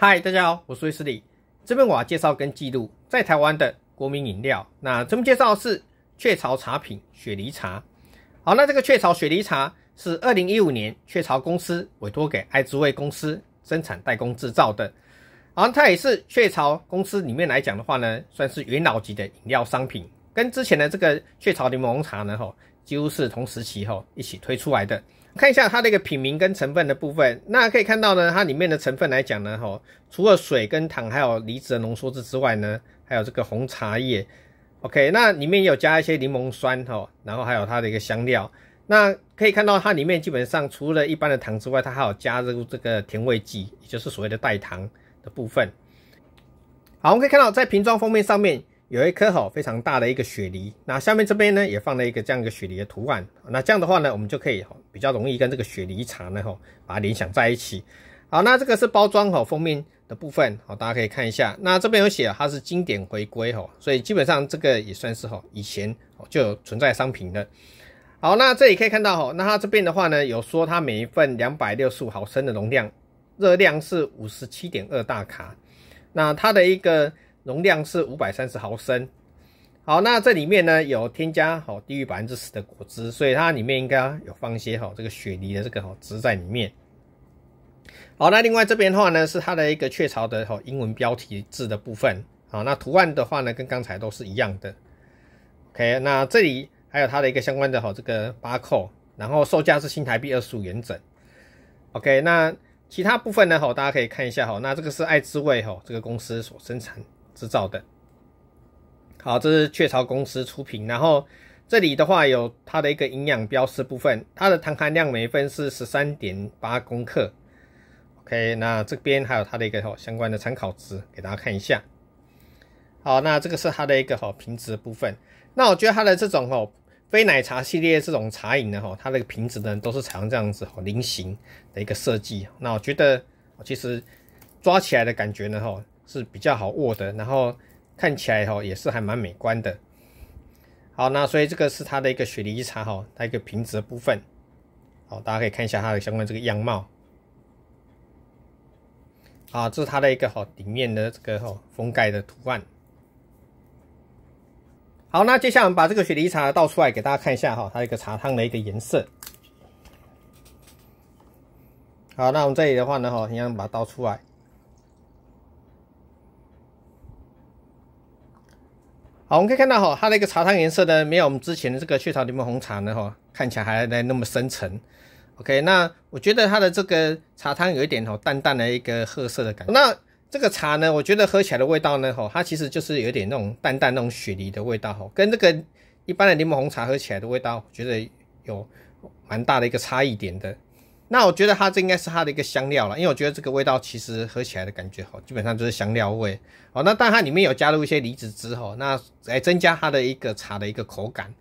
嗨，大家好，我是威斯利。这边我要介绍跟记录在台湾的国民饮料。那这边介绍是雀巢茶品雪梨茶。好，那这个雀巢雪梨茶是二零一五年雀巢公司委托给爱滋味公司生产代工制造的。而它也是雀巢公司里面来讲的话呢，算是元老级的饮料商品。跟之前的这个雀巢柠檬茶呢，吼，几乎是同时期吼一起推出来的。看一下它的一个品名跟成分的部分，那可以看到呢，它里面的成分来讲呢，吼，除了水跟糖，还有离子的浓缩汁之外呢，还有这个红茶叶。OK，那里面也有加一些柠檬酸，吼，然后还有它的一个香料。那可以看到它里面基本上除了一般的糖之外，它还有加入这个甜味剂，也就是所谓的代糖的部分。好，我们可以看到在瓶装封面上面。有一颗哈非常大的一个雪梨，那下面这边呢也放了一个这样一个雪梨的图案，那这样的话呢，我们就可以比较容易跟这个雪梨茶呢哈把它联想在一起。好，那这个是包装哈封面的部分，好，大家可以看一下。那这边有写它是经典回归哈，所以基本上这个也算是哈以前就有存在商品的。好，那这里可以看到哈，那它这边的话呢有说它每一份两百六十五毫升的容量，热量是五十七点二大卡，那它的一个。容量是五百三十毫升，好，那这里面呢有添加好低于百分之十的果汁，所以它里面应该有放一些好这个雪梨的这个好汁在里面。好，那另外这边的话呢是它的一个雀巢的好英文标题字的部分，好，那图案的话呢跟刚才都是一样的。OK，那这里还有它的一个相关的好这个八扣，然后售价是新台币二十五元整。OK，那其他部分呢好大家可以看一下哈，那这个是爱滋味哈这个公司所生产。制造的，好，这是雀巢公司出品。然后这里的话有它的一个营养标识部分，它的糖含量每份是十三点八克。OK，那这边还有它的一个相关的参考值，给大家看一下。好，那这个是它的一个好瓶子的部分。那我觉得它的这种哦非奶茶系列这种茶饮呢，哈，它的瓶子呢都是采用这样子哦菱形的一个设计。那我觉得，其实抓起来的感觉呢，哈。是比较好握的，然后看起来哦也是还蛮美观的。好，那所以这个是它的一个雪梨茶哈，它一个瓶的部分。好，大家可以看一下它的相关这个样貌。啊，这是它的一个哈底面的这个哈封盖的图案。好，那接下来我们把这个雪梨茶倒出来给大家看一下哈，它一个茶汤的一个颜色。好，那我们这里的话呢一样把它倒出来。好，我们可以看到哈，它的一个茶汤颜色呢，没有我们之前的这个雀巢柠檬红茶呢，哈，看起来还来那么深沉。OK，那我觉得它的这个茶汤有一点哦，淡淡的一个褐色的感觉。那这个茶呢，我觉得喝起来的味道呢，哈，它其实就是有点那种淡淡那种雪梨的味道哈，跟这个一般的柠檬红茶喝起来的味道，我觉得有蛮大的一个差异点的。那我觉得它这应该是它的一个香料了，因为我觉得这个味道其实喝起来的感觉哦，基本上就是香料味哦。那但它里面有加入一些离子之后，那来增加它的一个茶的一个口感。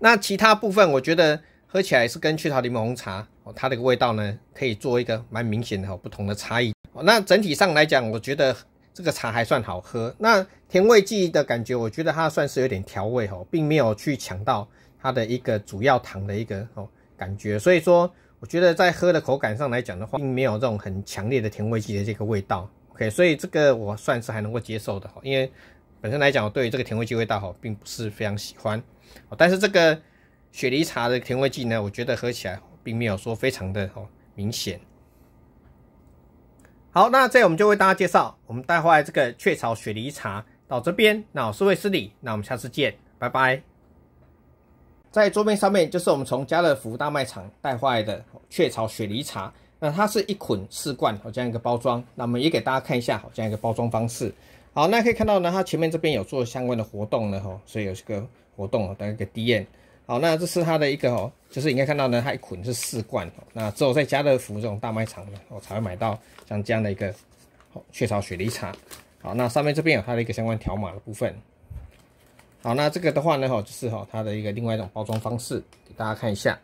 那其他部分我觉得喝起来是跟雀巢柠檬红茶哦，它的味道呢可以做一个蛮明显的不同的差异哦。那整体上来讲，我觉得这个茶还算好喝。那甜味剂的感觉，我觉得它算是有点调味哦，并没有去抢到它的一个主要糖的一个哦。感觉，所以说，我觉得在喝的口感上来讲的话，并没有这种很强烈的甜味剂的这个味道，OK，所以这个我算是还能够接受的，因为本身来讲，我对这个甜味剂味道吼，并不是非常喜欢，但是这个雪梨茶的甜味剂呢，我觉得喝起来并没有说非常的哦明显。好，那这样我们就为大家介绍，我们带回来这个雀巢雪梨茶到这边，那我是魏思礼，那我们下次见，拜拜。在桌面上面就是我们从家乐福大卖场带回来的雀巢雪梨茶，那它是一捆四罐哦这样一个包装，那我们也给大家看一下好这样一个包装方式。好，那可以看到呢它前面这边有做相关的活动呢哈，所以有这个活动哦等一个体验。好，那这是它的一个哦，就是应该看到呢它一捆是四罐，那只有在家乐福这种大卖场我才会买到像这样的一个雀巢雪梨茶。好，那上面这边有它的一个相关条码的部分。好，那这个的话呢，哈，就是哈它的一个另外一种包装方式，给大家看一下。